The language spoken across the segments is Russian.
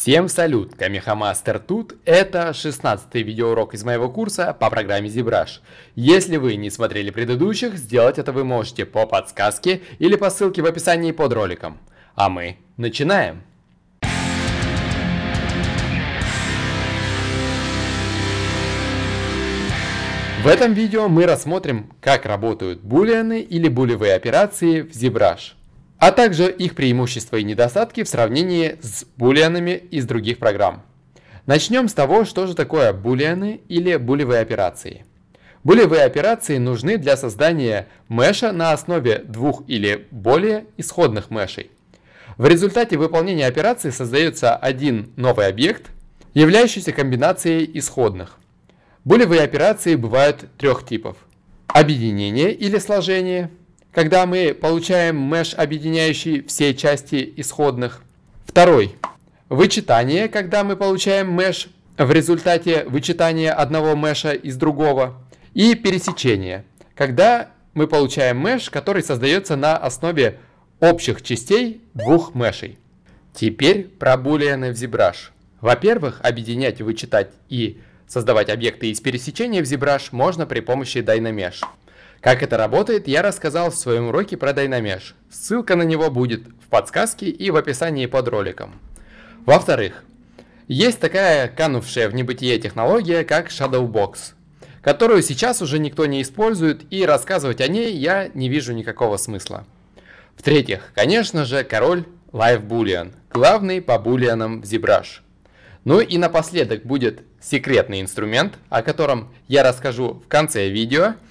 Всем салют, Камихамастер тут, это 16 видеоурок из моего курса по программе ZBrush. Если вы не смотрели предыдущих, сделать это вы можете по подсказке или по ссылке в описании под роликом. А мы начинаем! В этом видео мы рассмотрим, как работают булианы или булевые операции в ZBrush а также их преимущества и недостатки в сравнении с булианами из других программ. Начнем с того, что же такое булианы или булевые операции. Булевые операции нужны для создания меша на основе двух или более исходных мешей. В результате выполнения операции создается один новый объект, являющийся комбинацией исходных. Булевые операции бывают трех типов. Объединение или сложение – когда мы получаем меш, объединяющий все части исходных. Второй. Вычитание, когда мы получаем меш в результате вычитания одного меша из другого. И пересечение, когда мы получаем меш, который создается на основе общих частей двух мешей. Теперь про булианы в ZBrush. Во-первых, объединять, вычитать и создавать объекты из пересечения в ZBrush можно при помощи DynaMesh. Как это работает, я рассказал в своем уроке про Dynamesh. Ссылка на него будет в подсказке и в описании под роликом. Во-вторых, есть такая канувшая в небытие технология, как Shadowbox, которую сейчас уже никто не использует, и рассказывать о ней я не вижу никакого смысла. В-третьих, конечно же, король Live Boolean, главный по булианам в ZBrush. Ну и напоследок будет секретный инструмент, о котором я расскажу в конце видео –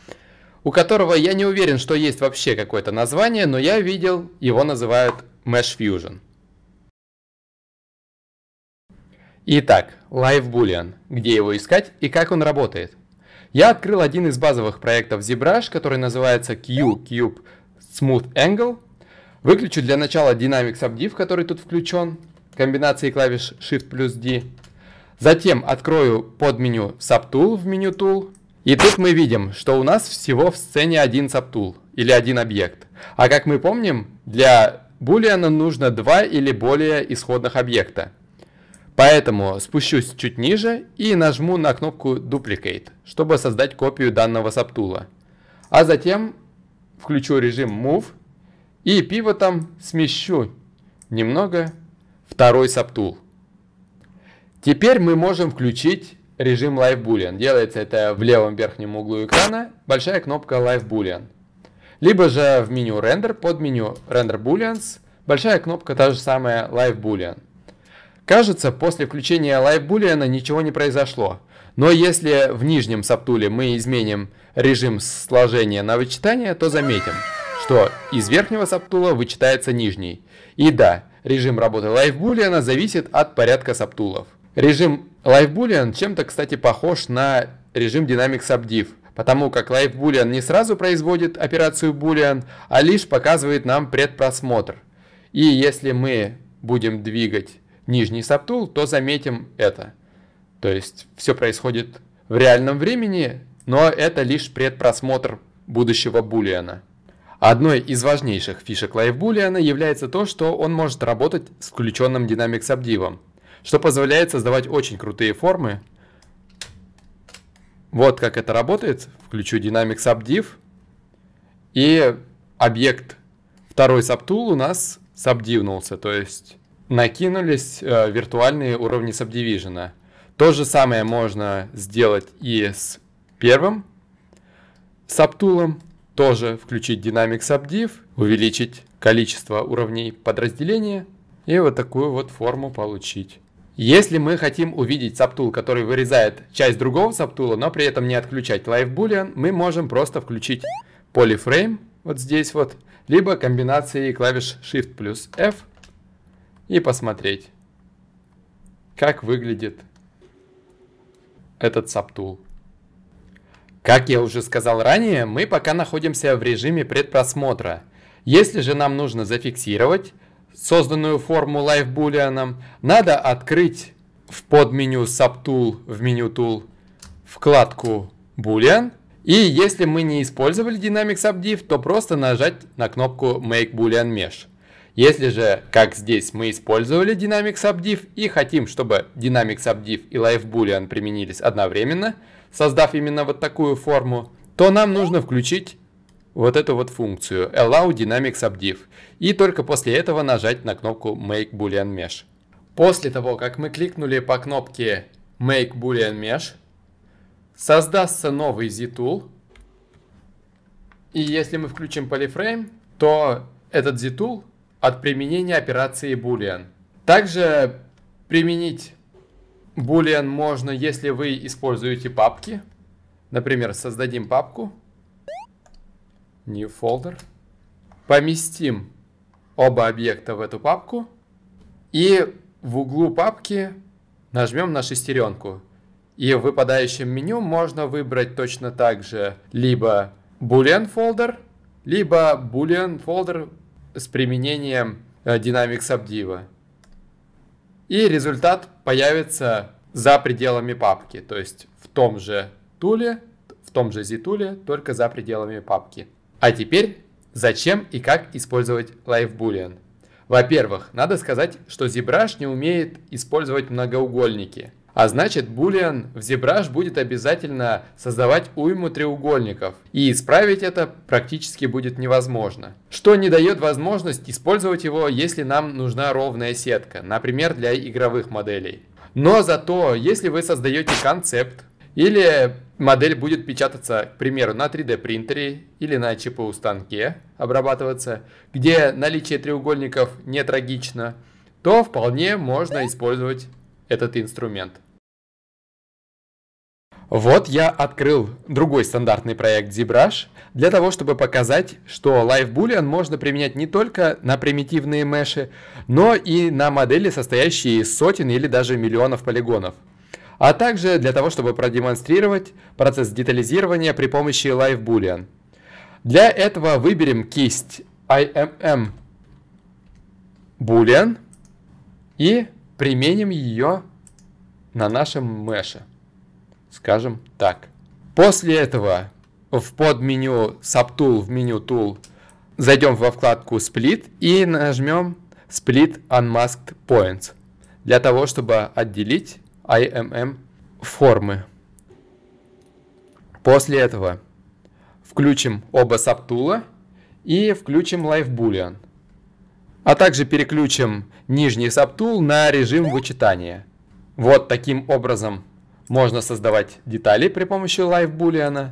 у которого я не уверен, что есть вообще какое-то название, но я видел, его называют Mesh Fusion. Итак, Live Boolean. Где его искать и как он работает? Я открыл один из базовых проектов ZBrush, который называется Q-Cube Smooth Angle. Выключу для начала Dynamic Subdiv, который тут включен, комбинации клавиш Shift плюс D. Затем открою подменю Subtool в меню Tool и тут мы видим, что у нас всего в сцене один сабтул или один объект. А как мы помним, для булиана нужно два или более исходных объекта. Поэтому спущусь чуть ниже и нажму на кнопку Duplicate, чтобы создать копию данного сабтула. А затем включу режим Move и пивотом смещу немного второй сабтул. Теперь мы можем включить режим Live Boolean. Делается это в левом верхнем углу экрана, большая кнопка Live Boolean. Либо же в меню Render, под меню Render Booleans, большая кнопка та же самая Live Boolean. Кажется, после включения Live Boolean ничего не произошло. Но если в нижнем саптуле мы изменим режим сложения на вычитание, то заметим, что из верхнего саптула вычитается нижний. И да, режим работы Live Boolean зависит от порядка саптулов. Режим Live Boolean чем-то, кстати, похож на режим Dynamic Subdiv, потому как Live Boolean не сразу производит операцию Boolean, а лишь показывает нам предпросмотр. И если мы будем двигать нижний сабтул, то заметим это. То есть все происходит в реальном времени, но это лишь предпросмотр будущего Boolean. Одной из важнейших фишек Live Boolean является то, что он может работать с включенным Dynamic Subdiv что позволяет создавать очень крутые формы. Вот как это работает. Включу Dynamics SubDiv. И объект второй сабтул у нас сабдивнулся, то есть накинулись э, виртуальные уровни сабдивижена. То же самое можно сделать и с первым сабтулом. Тоже включить Dynamic SubDiv, увеличить количество уровней подразделения и вот такую вот форму получить. Если мы хотим увидеть сабтул, который вырезает часть другого сабтула, но при этом не отключать Live Boolean, мы можем просто включить Polyframe вот здесь вот, либо комбинацией клавиш Shift плюс F и посмотреть, как выглядит этот сабтул. Как я уже сказал ранее, мы пока находимся в режиме предпросмотра. Если же нам нужно зафиксировать, созданную форму Live Boolean, надо открыть в подменю Subtool, в меню Tool, вкладку Boolean. И если мы не использовали Dynamics Subdiv, то просто нажать на кнопку Make Boolean Mesh. Если же, как здесь, мы использовали Dynamics Subdiv и хотим, чтобы Dynamics Subdiv и Live Boolean применились одновременно, создав именно вот такую форму, то нам нужно включить вот эту вот функцию allow dynamics abdiv и только после этого нажать на кнопку make boolean mesh. После того, как мы кликнули по кнопке make boolean mesh, создастся новый ztool. И если мы включим polyframe, то этот ztool от применения операции boolean. Также применить boolean можно, если вы используете папки. Например, создадим папку New Folder. Поместим оба объекта в эту папку. И в углу папки нажмем на шестеренку. И в выпадающем меню можно выбрать точно так же либо Boolean folder, либо Boolean folder с применением э, Dynamics Subdiv. И результат появится за пределами папки, то есть в том же туле, в том же ztule, только за пределами папки. А теперь, зачем и как использовать Boolean. Во-первых, надо сказать, что ZBrush не умеет использовать многоугольники. А значит, Boolean в ZBrush будет обязательно создавать уйму треугольников, и исправить это практически будет невозможно. Что не дает возможность использовать его, если нам нужна ровная сетка, например, для игровых моделей. Но зато, если вы создаете концепт, или модель будет печататься, к примеру, на 3D принтере или на ЧПУ станке обрабатываться, где наличие треугольников не трагично, то вполне можно использовать этот инструмент. Вот я открыл другой стандартный проект ZBrush для того, чтобы показать, что Live Boolean можно применять не только на примитивные меши, но и на модели, состоящие из сотен или даже миллионов полигонов а также для того, чтобы продемонстрировать процесс детализирования при помощи Live Boolean. Для этого выберем кисть IMM Boolean и применим ее на нашем меше. Скажем так. После этого в подменю Subtool, в меню Tool зайдем во вкладку Split и нажмем Split Unmasked Points для того, чтобы отделить IMM эм эм формы. После этого включим оба сабтула и включим Live Boolean. А также переключим нижний сабтул на режим вычитания. Вот таким образом можно создавать детали при помощи Live Boolean.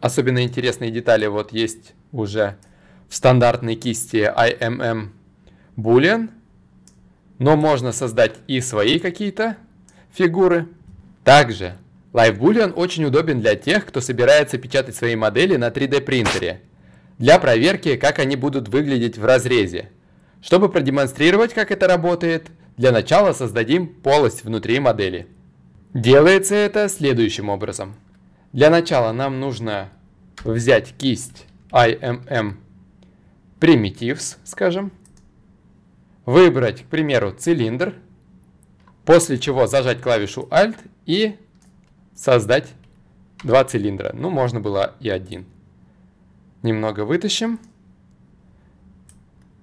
Особенно интересные детали вот есть уже в стандартной кисти IMM эм Boolean – но можно создать и свои какие-то фигуры. Также Live Boolean очень удобен для тех, кто собирается печатать свои модели на 3D принтере для проверки, как они будут выглядеть в разрезе. Чтобы продемонстрировать, как это работает, для начала создадим полость внутри модели. Делается это следующим образом. Для начала нам нужно взять кисть IMM Primitives, скажем, выбрать, к примеру, цилиндр, после чего зажать клавишу Alt и создать два цилиндра. Ну, можно было и один. Немного вытащим.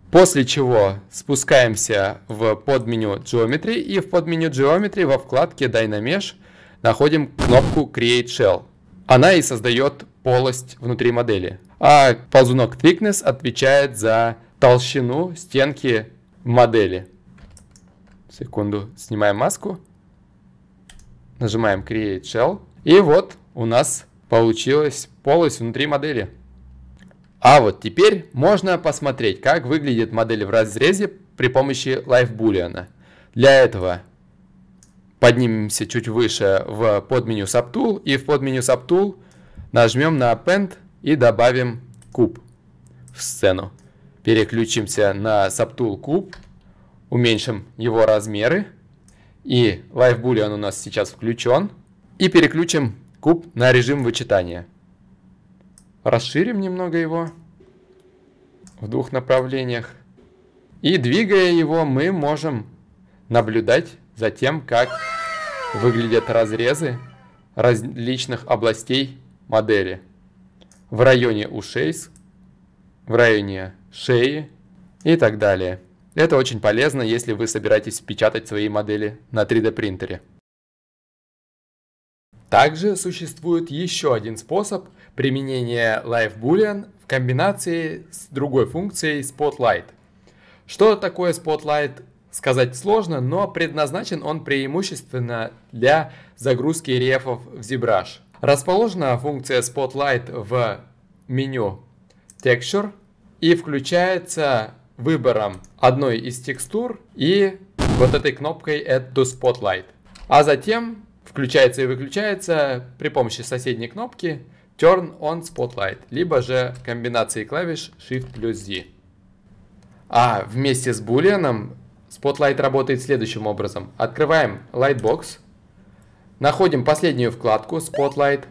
После чего спускаемся в подменю Geometry и в подменю Geometry во вкладке Dynamesh находим кнопку Create Shell. Она и создает полость внутри модели. А ползунок Thickness отвечает за толщину стенки модели. Секунду, снимаем маску. Нажимаем Create Shell. И вот у нас получилась полость внутри модели. А вот теперь можно посмотреть, как выглядит модель в разрезе при помощи Live Boolean. Для этого поднимемся чуть выше в подменю Subtool и в подменю Subtool нажмем на Append и добавим куб в сцену. Переключимся на Subtool куб, уменьшим его размеры. И Live Boolean у нас сейчас включен. И переключим куб на режим вычитания. Расширим немного его в двух направлениях. И двигая его, мы можем наблюдать за тем, как выглядят разрезы различных областей модели в районе ушей в районе шеи и так далее. Это очень полезно, если вы собираетесь печатать свои модели на 3D принтере. Также существует еще один способ применения Live Boolean в комбинации с другой функцией Spotlight. Что такое Spotlight, сказать сложно, но предназначен он преимущественно для загрузки рефов в ZBrush. Расположена функция Spotlight в меню Texture и включается выбором одной из текстур и вот этой кнопкой Add to Spotlight. А затем включается и выключается при помощи соседней кнопки Turn on Spotlight, либо же комбинации клавиш Shift плюс Z. А вместе с Boolean Spotlight работает следующим образом. Открываем Lightbox, находим последнюю вкладку Spotlight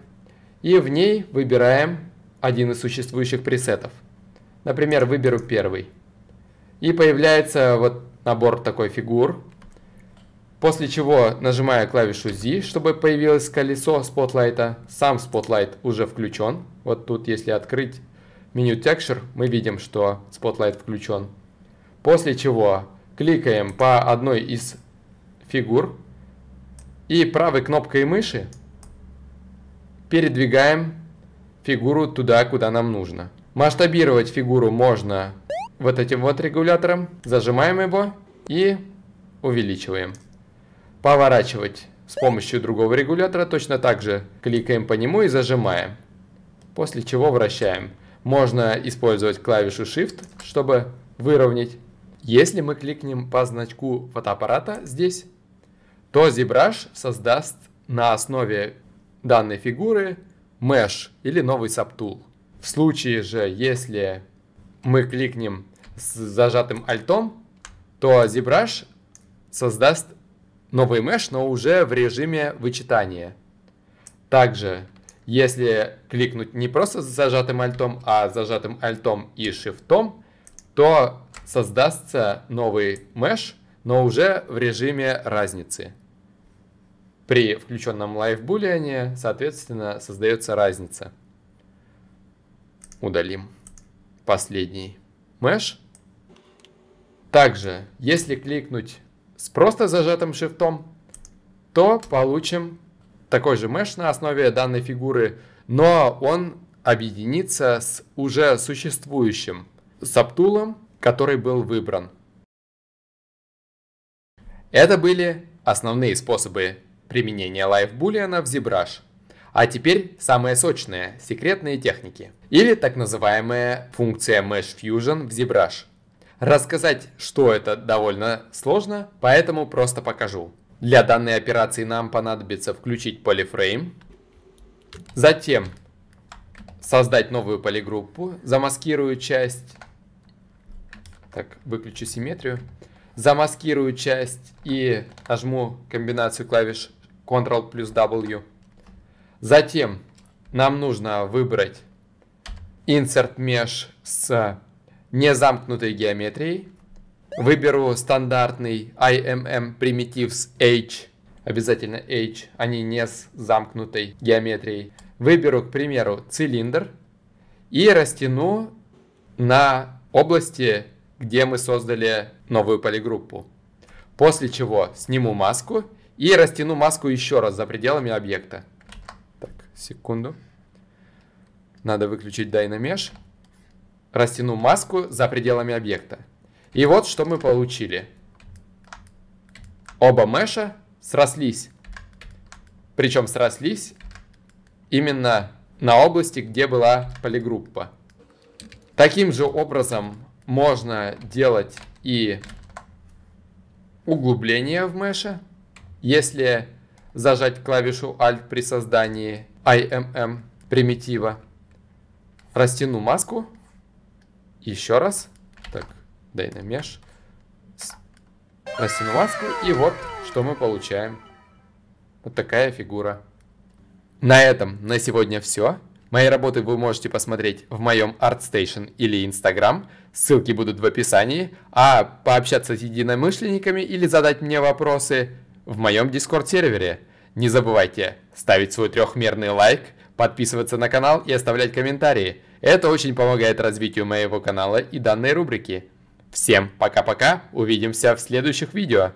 и в ней выбираем один из существующих пресетов. Например, выберу первый. И появляется вот набор такой фигур. После чего нажимаю клавишу Z, чтобы появилось колесо спотлайта. Сам спотлайт уже включен. Вот тут, если открыть меню Texture, мы видим, что спотлайт включен. После чего кликаем по одной из фигур и правой кнопкой мыши передвигаем фигуру туда, куда нам нужно. Масштабировать фигуру можно вот этим вот регулятором. Зажимаем его и увеличиваем. Поворачивать с помощью другого регулятора точно так же кликаем по нему и зажимаем. После чего вращаем. Можно использовать клавишу Shift, чтобы выровнять. Если мы кликнем по значку фотоаппарата здесь, то ZBrush создаст на основе данной фигуры mesh или новый subtool. В случае же, если мы кликнем с зажатым альтом, то ZBrush создаст новый mesh, но уже в режиме вычитания. Также, если кликнуть не просто с зажатым альтом, а с зажатым альтом и шифтом, то создастся новый mesh, но уже в режиме разницы. При включенном лайфбулиане, соответственно, создается разница. Удалим последний mesh. Также, если кликнуть с просто зажатым шифтом, то получим такой же mesh на основе данной фигуры, но он объединится с уже существующим сабтулом, который был выбран. Это были основные способы Применение лайфбулиана в ZBrush. А теперь самое сочное, секретные техники. Или так называемая функция Mesh Fusion в ZBrush. Рассказать, что это, довольно сложно, поэтому просто покажу. Для данной операции нам понадобится включить полифрейм, затем создать новую полигруппу, замаскирую часть, так, выключу симметрию, замаскирую часть и нажму комбинацию клавиш Ctrl плюс W. Затем нам нужно выбрать Insert Mesh с незамкнутой геометрией. Выберу стандартный IMM Primitives H, обязательно H, а не с замкнутой геометрией. Выберу, к примеру, цилиндр и растяну на области где мы создали новую полигруппу. После чего сниму маску и растяну маску еще раз за пределами объекта. Так, секунду. Надо выключить Dynamesh. Растяну маску за пределами объекта. И вот что мы получили. Оба меша срослись. Причем срослись именно на области, где была полигруппа. Таким же образом можно делать и углубление в меше. Если зажать клавишу Alt при создании IMM примитива, растяну маску, еще раз, так, дай на меш, растяну маску, и вот что мы получаем. Вот такая фигура. На этом на сегодня все. Мои работы вы можете посмотреть в моем ArtStation или Instagram. Ссылки будут в описании. А пообщаться с единомышленниками или задать мне вопросы в моем Discord-сервере. Не забывайте ставить свой трехмерный лайк, подписываться на канал и оставлять комментарии. Это очень помогает развитию моего канала и данной рубрики. Всем пока-пока, увидимся в следующих видео.